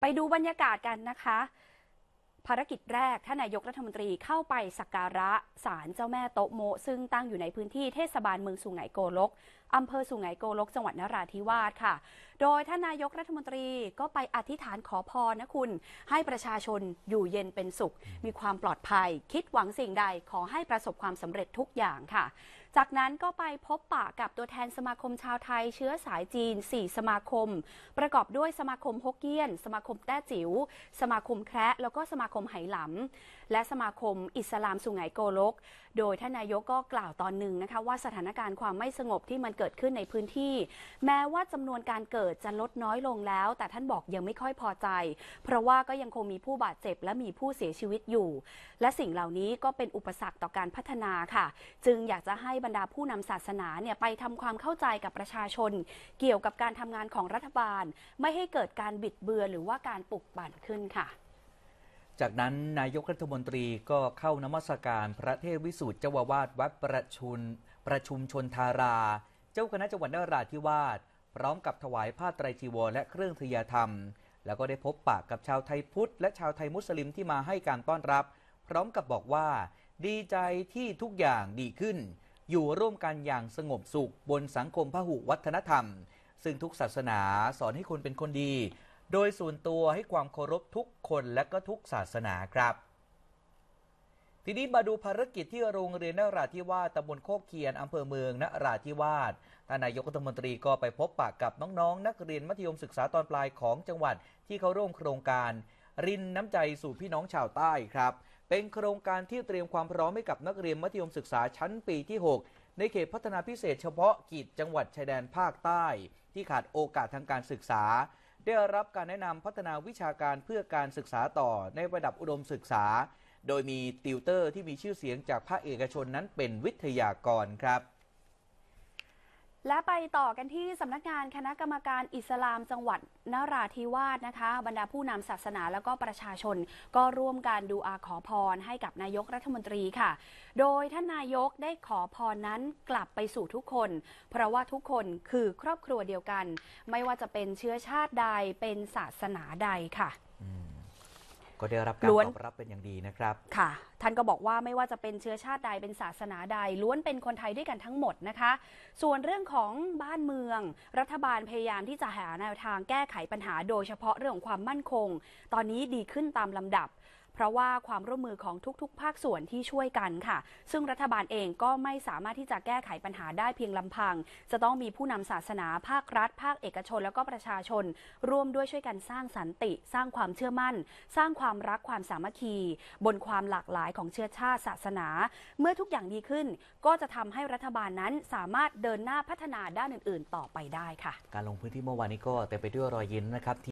ไปดูบรรยากาศกันนะคะ ภารกิจแรกท่านนายกรัฐมนตรีเข้าไปสักการะศาลเจ้าแม่โต๊ะโม ซึ่งตั้งอยู่ในพื้นที่เทศบาลเมืองสุไหงโกลกอำเภอสุไหงโกลก จังหวัดนราธิวาสค่ะ โดยท่านนายกรัฐมนตรีก็ไปอธิษฐานขอพรนะคุณให้ประชาชนอยู่เย็นเป็นสุข มีความปลอดภัย คิดหวังสิ่งใดขอให้ประสบความสำเร็จทุกอย่างค่ะ จากนั้นก็ไปพบปะกับตัวแทนสมาคมชาวไทยเชื้อสายจีน4สมาคม ประกอบด้วยสมาคมฮกเกี้ยน สมาคมแต้จิว๋วสมาคมแคระแล้วก็สมาคมไหหลำและสมาคมอิสลามสุไหงโกลก โดยท่านนายกก็กล่าวตอนหนึ่งนะคะว่าสถานการณ์ความไม่สงบที่มันเกิดขึ้นในพื้นที่ แม้ว่าจำนวนการเกิดจะลดน้อยลงแล้ว แต่ท่านบอกยังไม่ค่อยพอใจ เพราะว่าก็ยังคงมีผู้บาดเจ็บและมีผู้เสียชีวิตอยู่ และสิ่งเหล่านี้ก็เป็นอุปสรรคต่อการพัฒนาค่ะ จึงอยากจะให้บรรดาผู้นำศาสนาเนี่ย ไปทำความเข้าใจกับประชาชน เกี่ยวกับการทำงานของรัฐบาล ไม่ให้เกิดการบิดเบือนหรือว่าการปลุกปั่นขึ้นค่ะ จากนั้นนายกรัฐมนตรีก็เข้านมัสการพระเทพวิสุทธิ์เจ้าวาดวัดประชุน ประชุมชนทาราจ้าคณะจังหวัดนราธิวาสพร้อมกับถวายผ้าไตรจีวร และเครื่องทยธรรม แล้วก็ได้พบปากกับชาวไทยพุทธ และชาวไทยมุสลิมที่มาให้การต้อนรับ พร้อมกับบอกว่า ดีใจที่ทุกอย่างดีขึ้น อยู่ร่วมกันอย่างสงบสุขบนสังคมพหุวัฒนธรรม ซึ่งทุกศาสนาสอนให้คนเป็นคนดี โดยส่วนตัวให้ความเคารพทุกคนและก็ทุกศาสนาครับทีนี้มาดูภารกิจที่โรงเรียนนราธิวาสตำบลโคกเคียนอำเภอเมืองนราธิวาส ท่านนายกรัฐมนตรีก็ไปพบปะกับน้องๆนนักเรียนมัธยมศึกษาตอนปลายของจังหวัดที่เขาร่วมโครงการ รินน้ำใจสู่พี่น้องชาวใต้ครับ เป็นโครงการที่เตรียมความพร้อมให้กับนักเรียนมัธยมศึกษาชั้นปีที่ 6 ในเขตพัฒนาพิเศษเฉพาะกิจจังหวัดชายแดนภาคใต้ ที่ขาดโอกาสทางการศึกษา ได้รับการแนะนำพัฒนาวิชาการเพื่อการศึกษาต่อ ในระดับอุดมศึกษาโดยมีติวเตอร์ที่มีชื่อเสียงจากภาคเอกชนนั้นเป็นวิทยากรครับ และไปต่อกันที่สำนักงานคณะกรรมการอิสลามจังหวัดนราธิวาสนะคะ บรรดาผู้นำศาสนาแล้วก็ประชาชนก็ร่วมการดูอาขอพรให้กับนายกรัฐมนตรีค่ะ โดยท่านนายกได้ขอพรนั้นกลับไปสู่ทุกคนเพราะว่าทุกคนคือครอบครัวเดียวกัน ไม่ว่าจะเป็นเชื้อชาติใดเป็นศาสนาใดค่ะก็ได้รับการตอบรับเป็นอย่างดีนะครับ ค่ะ ท่านก็บอกว่าไม่ว่าจะเป็นเชื้อชาติใดเป็นศาสนาใด ล้วนเป็นคนไทยด้วยกันทั้งหมดนะคะ ส่วนเรื่องของบ้านเมือง รัฐบาลพยายามที่จะหาแนวทางแก้ไขปัญหาโดยเฉพาะเรื่องของความมั่นคง ตอนนี้ดีขึ้นตามลำดับเพราะว่าความร่วมมือของทุกๆ ภาคส่วนที่ช่วยกันค่ะ ซึ่งรัฐบาลเองก็ไม่สามารถที่จะแก้ไขปัญหาได้เพียงลำพัง จะต้องมีผู้นำศาสนา ภาครัฐ ภาคเอกชน แล้วก็ประชาชนร่วมด้วยช่วยกันสร้างสันติ สร้างความเชื่อมั่น สร้างความรักความสามัคคี บนความหลากหลายของเชื้อชาติศาสนา เมื่อทุกอย่างดีขึ้น ก็จะทำให้รัฐบาลนั้นสามารถเดินหน้าพัฒนาด้านอื่นๆ ต่อไปได้ค่ะ การลงพื้นที่เมื่อวานนี้ก็เต็มไปด้วยรอยยิ้มนะครับ